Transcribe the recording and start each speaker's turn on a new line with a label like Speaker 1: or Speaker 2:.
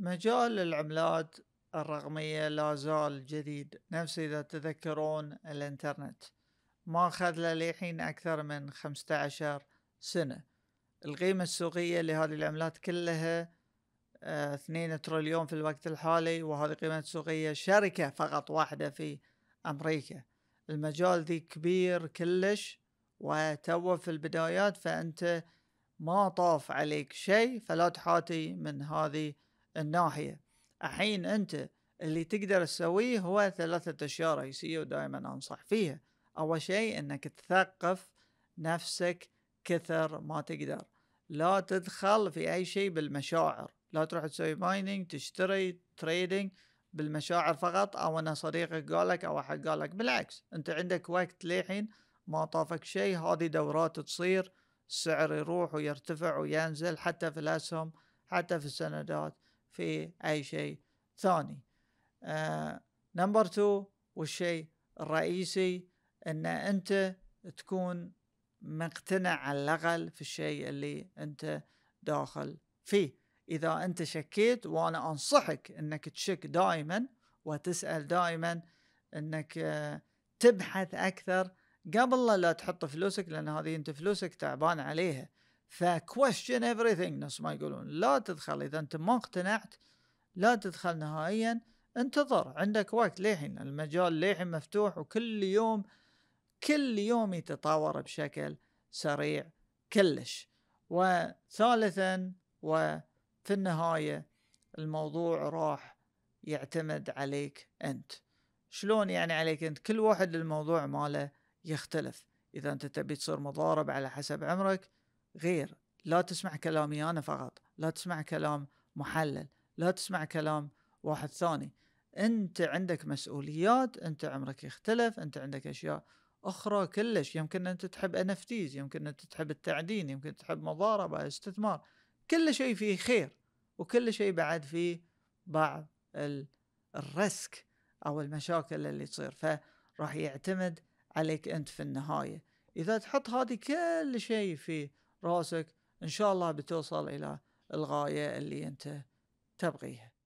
Speaker 1: مجال العملات الرقمية لا زال جديد نفس إذا تذكرون الإنترنت ما أخذ له للحين أكثر من 15 سنة القيمة السوقية لهذه العملات كلها 2 آه، تريليون في الوقت الحالي وهذه قيمة سوقية شركة فقط واحدة في أمريكا المجال ذي كبير كلش وتوه في البدايات فأنت ما طاف عليك شيء فلا تحاتي من هذه الناحيه الحين انت اللي تقدر تسويه هو ثلاثه اشياء رئيسيه ودائما انصح فيها اول شيء انك تثقف نفسك كثر ما تقدر لا تدخل في اي شيء بالمشاعر لا تروح تسوي مايننج تشتري تريدينج بالمشاعر فقط او ان صديقك قالك او احد قالك بالعكس انت عندك وقت للحين ما طافك شيء هذه دورات تصير السعر يروح ويرتفع وينزل حتى في الاسهم حتى في السندات في أي شيء ثاني آه، نمبر تو والشيء الرئيسي أن أنت تكون مقتنع على الأقل في الشيء اللي أنت داخل فيه إذا أنت شكيت وأنا أنصحك أنك تشك دائما وتسأل دائما أنك آه، تبحث أكثر قبل لا تحط فلوسك لأن هذه أنت فلوسك تعبان عليها فكويشن everything نفس ما يقولون لا تدخل اذا انت ما اقتنعت لا تدخل نهائيا انتظر عندك وقت للحين المجال للحين مفتوح وكل يوم كل يوم يتطور بشكل سريع كلش وثالثا وفي النهاية الموضوع راح يعتمد عليك أنت شلون يعني عليك أنت كل واحد الموضوع ماله يختلف إذا أنت تبي تصير مضارب على حسب عمرك غير لا تسمع كلامي أنا فقط لا تسمع كلام محلل لا تسمع كلام واحد ثاني أنت عندك مسؤوليات أنت عمرك يختلف أنت عندك أشياء أخرى كلش يمكن أنت تحب أنفتيز يمكن أنت تحب التعدين يمكن تحب مضاربة استثمار كل شيء فيه خير وكل شيء بعد فيه بعض الرسك أو المشاكل اللي تصير فراح يعتمد عليك أنت في النهاية إذا تحط هذه كل شيء في راسك ان شاء الله بتوصل الى الغايه اللي انت تبغيها